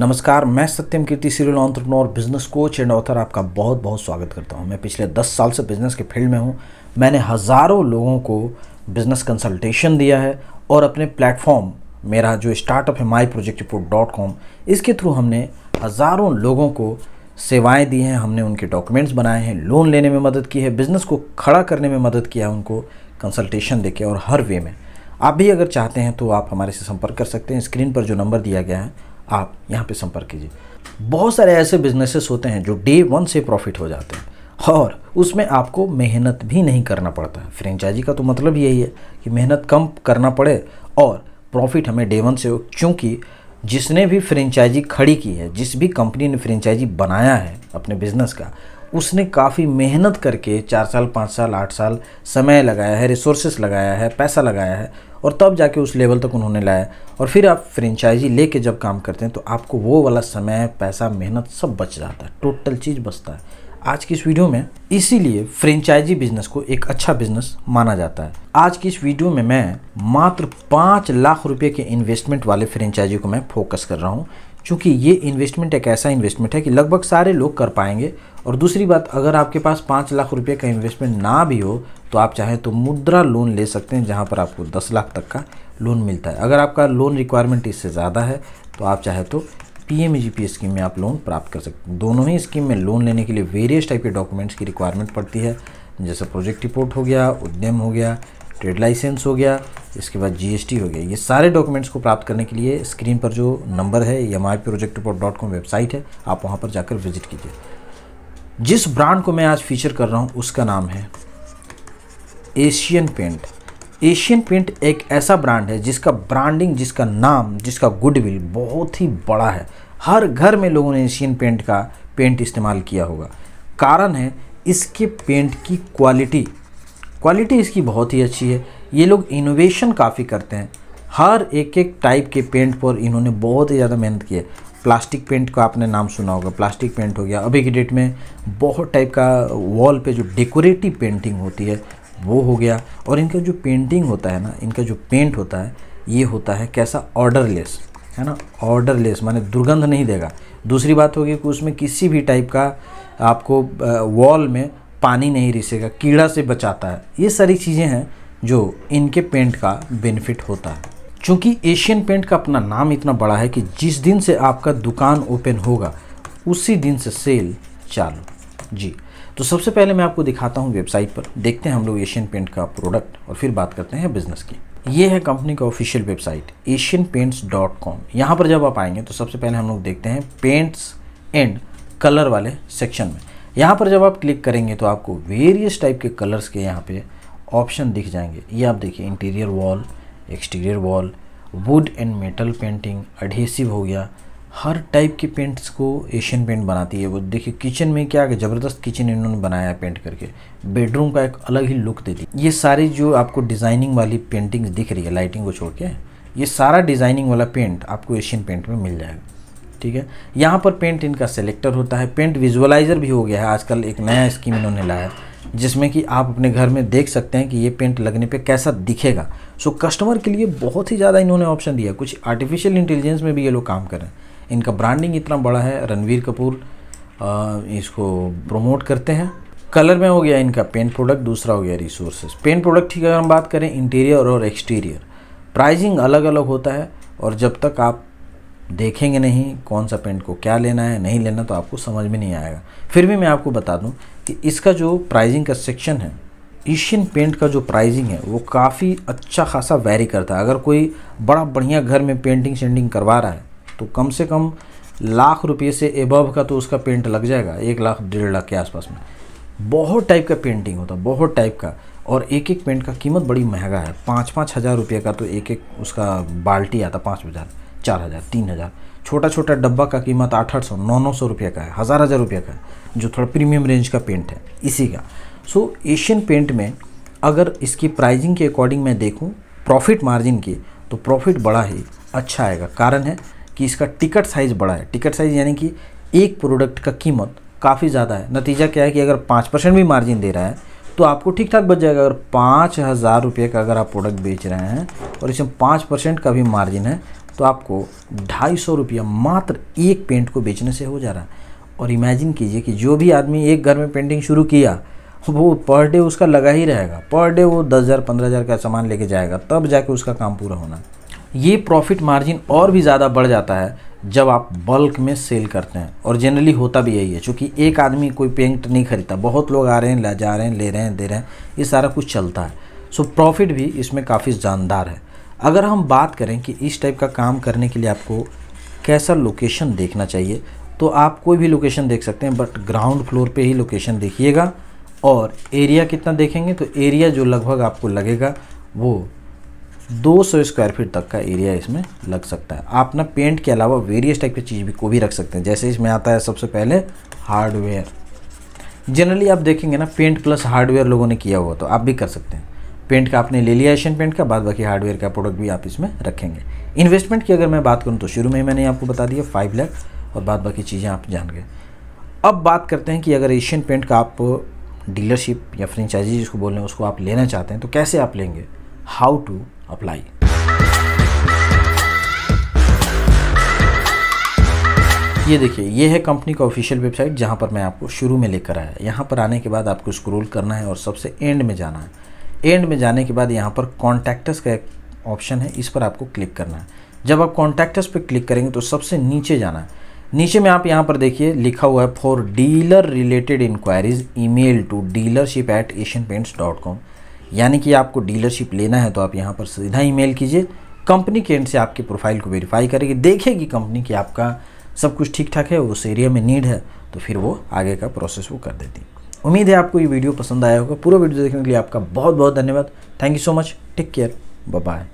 नमस्कार मैं Satyam Kirti serial entrepreneur business coach and author आपका बहुत बहुत स्वागत करता हूं मैं पिछले दस साल से बिज़नेस के फील्ड में हूं मैंने हज़ारों लोगों को बिज़नेस कंसल्टेशन दिया है और अपने प्लेटफॉर्म मेरा जो स्टार्टअप है my project report dot com इसके थ्रू हमने हज़ारों लोगों को सेवाएं दी हैं हमने उनके डॉक्यूमेंट्स बनाए हैं लोन लेने में मदद की है बिज़नेस को खड़ा करने में मदद किया है उनको कंसल्टेशन देके और हर वे में आप भी अगर चाहते हैं तो आप हमारे से संपर्क कर सकते हैं स्क्रीन पर जो नंबर दिया गया है आप यहाँ पे संपर्क कीजिए बहुत सारे ऐसे बिजनेसेस होते हैं जो डे वन से प्रॉफिट हो जाते हैं और उसमें आपको मेहनत भी नहीं करना पड़ता है फ्रेंचाइजी का तो मतलब यही है कि मेहनत कम करना पड़े और प्रॉफिट हमें डे वन से हो क्योंकि जिसने भी फ्रेंचाइजी खड़ी की है जिस भी कंपनी ने फ्रेंचाइजी बनाया है अपने बिजनेस का उसने काफ़ी मेहनत करके चार साल पाँच साल आठ साल समय लगाया है रिसोर्सेस लगाया है पैसा लगाया है और तब जाके उस लेवल तक उन्होंने लाया और फिर आप फ्रेंचाइजी लेके जब काम करते हैं तो आपको वो वाला समय पैसा मेहनत सब बच जाता है टोटल चीज़ बचता है आज की इस वीडियो में इसीलिए फ्रेंचाइजी बिजनेस को एक अच्छा बिजनेस माना जाता है आज की इस वीडियो में मैं मात्र पाँच लाख रुपए के इन्वेस्टमेंट वाले फ्रेंचाइजी को मैं फोकस कर रहा हूँ चूँकि ये इन्वेस्टमेंट एक ऐसा इन्वेस्टमेंट है कि लगभग सारे लोग कर पाएंगे और दूसरी बात अगर आपके पास पाँच लाख रुपये का इन्वेस्टमेंट ना भी हो तो आप चाहें तो मुद्रा लोन ले सकते हैं जहाँ पर आपको दस लाख तक का लोन मिलता है अगर आपका लोन रिक्वायरमेंट इससे ज़्यादा है तो आप चाहे तो P M G P scheme में आप लोन प्राप्त कर सकते हैं दोनों ही स्कीम में लोन लेने के लिए वेरियस टाइप के डॉक्यूमेंट्स की रिक्वायरमेंट पड़ती है जैसे प्रोजेक्ट रिपोर्ट हो गया उद्यम हो गया ट्रेड लाइसेंस हो गया इसके बाद जीएसटी हो गया ये सारे डॉक्यूमेंट्स को प्राप्त करने के लिए स्क्रीन पर जो नंबर है M I project report dot com website है आप वहाँ पर जाकर विजिट कीजिए जिस ब्रांड को मैं आज फीचर कर रहा हूँ उसका नाम है एशियन पेंट एशियन पेंट एक ऐसा ब्रांड है जिसका ब्रांडिंग जिसका नाम जिसका गुडविल बहुत ही बड़ा है हर घर में लोगों ने एशियन पेंट का पेंट इस्तेमाल किया होगा कारण है इसके पेंट की क्वालिटी क्वालिटी इसकी बहुत ही अच्छी है ये लोग इनोवेशन काफ़ी करते हैं हर एक एक टाइप के पेंट पर इन्होंने बहुत ही ज़्यादा मेहनत की है प्लास्टिक पेंट का आपने नाम सुना होगा प्लास्टिक पेंट हो गया अभी की डेट में बहुत टाइप का वॉल पे जो डेकोरेटिव पेंटिंग होती है वो हो गया और इनका जो पेंटिंग होता है ना इनका जो पेंट होता है ये होता है कैसा ऑर्डरलेस है ना ऑर्डरलेस माने दुर्गंध नहीं देगा दूसरी बात होगी कि उसमें किसी भी टाइप का आपको वॉल में पानी नहीं रिसेगा कीड़ा से बचाता है ये सारी चीज़ें हैं जो इनके पेंट का बेनिफिट होता है क्योंकि एशियन पेंट का अपना नाम इतना बड़ा है कि जिस दिन से आपका दुकान ओपन होगा उसी दिन से सेल चालू जी तो सबसे पहले मैं आपको दिखाता हूँ वेबसाइट पर देखते हैं हम लोग एशियन पेंट का प्रोडक्ट और फिर बात करते हैं बिज़नेस की ये है कंपनी का official website Asian paints dot com यहाँ पर जब आप आएंगे तो सबसे पहले हम लोग देखते हैं पेंट्स एंड कलर वाले सेक्शन में यहाँ पर जब आप क्लिक करेंगे तो आपको वेरियस टाइप के कलर्स के यहाँ पे ऑप्शन दिख जाएंगे ये आप देखिए interior wall exterior wall wood and metal painting adhesive हो गया हर टाइप के पेंट्स को एशियन पेंट बनाती है वो देखिए किचन में क्या ज़बरदस्त किचन इन्होंने बनाया पेंट करके बेडरूम का एक अलग ही लुक देती ये सारी जो आपको डिज़ाइनिंग वाली पेंटिंग्स दिख रही है लाइटिंग को छोड़ के ये सारा डिज़ाइनिंग वाला पेंट आपको एशियन पेंट में मिल जाएगा ठीक है यहाँ पर पेंट इनका सेलेक्टर होता है पेंट विजुअलाइज़र भी हो गया है आजकल एक नया स्कीम इन्होंने लाया है जिसमें कि आप अपने घर में देख सकते हैं कि ये पेंट लगने पे कैसा दिखेगा सो कस्टमर के लिए बहुत ही ज़्यादा इन्होंने ऑप्शन दिया कुछ आर्टिफिशियल इंटेलिजेंस में भी ये लोग काम कर रहे हैं इनका ब्रांडिंग इतना बड़ा है रणवीर कपूर इसको प्रमोट करते हैं कलर में हो गया इनका पेंट प्रोडक्ट दूसरा हो गया रिसोर्सेज पेंट प्रोडक्ट की अगर हम बात करें इंटीरियर और एक्सटीरियर प्राइजिंग अलग अलग होता है और जब तक आप देखेंगे नहीं कौन सा पेंट को क्या लेना है नहीं लेना तो आपको समझ में नहीं आएगा फिर भी मैं आपको बता दूं कि इसका जो प्राइजिंग का सेक्शन है एशियन पेंट का जो प्राइजिंग है वो काफ़ी अच्छा खासा वेरी करता है अगर कोई बड़ा बढ़िया घर में पेंटिंग शेंटिंग करवा रहा है तो कम से कम लाख रुपये से एबव का तो उसका पेंट लग जाएगा एक लाख डेढ़ लाख के आसपास में बहुत टाइप का पेंटिंग होता है बहुत टाइप का और एक एक पेंट का कीमत बड़ी महंगा है पाँच पाँच हज़ार रुपये का तो एक एक उसका बाल्टी आता पाँच हज़ार चार हज़ार तीन हज़ार छोटा छोटा डब्बा का कीमत आठ आठ सौ नौ नौ सौ रुपये का है हज़ार हज़ार रुपये का है जो थोड़ा प्रीमियम रेंज का पेंट है इसी का सो एशियन पेंट में अगर इसकी प्राइजिंग के अकॉर्डिंग मैं देखूँ प्रॉफिट मार्जिन की तो प्रॉफिट बड़ा ही अच्छा आएगा कारण है कि इसका टिकट साइज़ बड़ा है टिकट साइज़ यानी कि एक प्रोडक्ट का कीमत काफ़ी ज़्यादा है नतीजा क्या है कि अगर पाँच परसेंट भी मार्जिन दे रहा है तो आपको ठीक ठाक बच जाएगा अगर पाँच हज़ार रुपये का अगर आप प्रोडक्ट बेच रहे हैं और इसमें पाँच परसेंट का भी मार्जिन है तो आपको ढाई सौ रुपया मात्र एक पेंट को बेचने से हो जा रहा है और इमेजिन कीजिए कि जो भी आदमी एक घर में पेंटिंग शुरू किया वो पर डे उसका लगा ही रहेगा पर डे वो दस हज़ार पंद्रह हज़ार का सामान लेके जाएगा तब जाके उसका काम पूरा होना ये प्रॉफिट मार्जिन और भी ज़्यादा बढ़ जाता है जब आप बल्क में सेल करते हैं और जनरली होता भी यही है चूँकि एक आदमी कोई पेंट नहीं खरीदता बहुत लोग आ रहे हैं ले जा रहे हैं ले रहे हैं दे रहे हैं ये सारा कुछ चलता है सो प्रॉफिट भी इसमें काफ़ी जानदार है अगर हम बात करें कि इस टाइप का काम करने के लिए आपको कैसा लोकेशन देखना चाहिए तो आप कोई भी लोकेशन देख सकते हैं बट ग्राउंड फ्लोर पे ही लोकेशन देखिएगा और एरिया कितना देखेंगे तो एरिया जो लगभग आपको लगेगा वो 200 स्क्वायर फीट तक का एरिया इसमें लग सकता है आप ना पेंट के अलावा वेरियस टाइप की चीज़ भी को भी रख सकते हैं जैसे इसमें आता है सबसे पहले हार्डवेयर जनरली आप देखेंगे ना पेंट प्लस हार्डवेयर लोगों ने किया हुआ तो आप भी कर सकते हैं पेंट का आपने ले लिया एशियन पेंट का बाद बाकी हार्डवेयर का प्रोडक्ट भी आप इसमें रखेंगे इन्वेस्टमेंट की अगर मैं बात करूँ तो शुरू में ही मैंने आपको बता दिया फाइव लैख और बाद बाकी चीज़ें आप जान गए अब बात करते हैं कि अगर एशियन पेंट का आप डीलरशिप या फ्रेंचाइजी जिसको बोल रहे हैं उसको आप लेना चाहते हैं तो कैसे आप लेंगे हाउ टू अप्लाई ये देखिए ये है कंपनी का ऑफिशियल वेबसाइट जहाँ पर मैं आपको शुरू में लेकर आया यहाँ पर आने के बाद आपको स्क्रोल करना है और सबसे एंड में जाना है एंड में जाने के बाद यहाँ पर कॉन्टैक्टस का एक ऑप्शन है इस पर आपको क्लिक करना है जब आप कॉन्टैक्टस पर क्लिक करेंगे तो सबसे नीचे जाना है नीचे में आप यहाँ पर देखिए लिखा हुआ है for dealer related inquiries email to dealership at Asian paints dot com यानी कि आपको डीलरशिप लेना है तो आप यहाँ पर सीधा ईमेल कीजिए कंपनी के एंड से आपकी प्रोफाइल को वेरीफाई करेगी देखेगी कंपनी कि आपका सब कुछ ठीक ठाक है उस एरिया में नीड है तो फिर वो आगे का प्रोसेस वो कर देती है उम्मीद है आपको ये वीडियो पसंद आया होगा पूरा वीडियो देखने के लिए आपका बहुत बहुत धन्यवाद thank you so much take care bye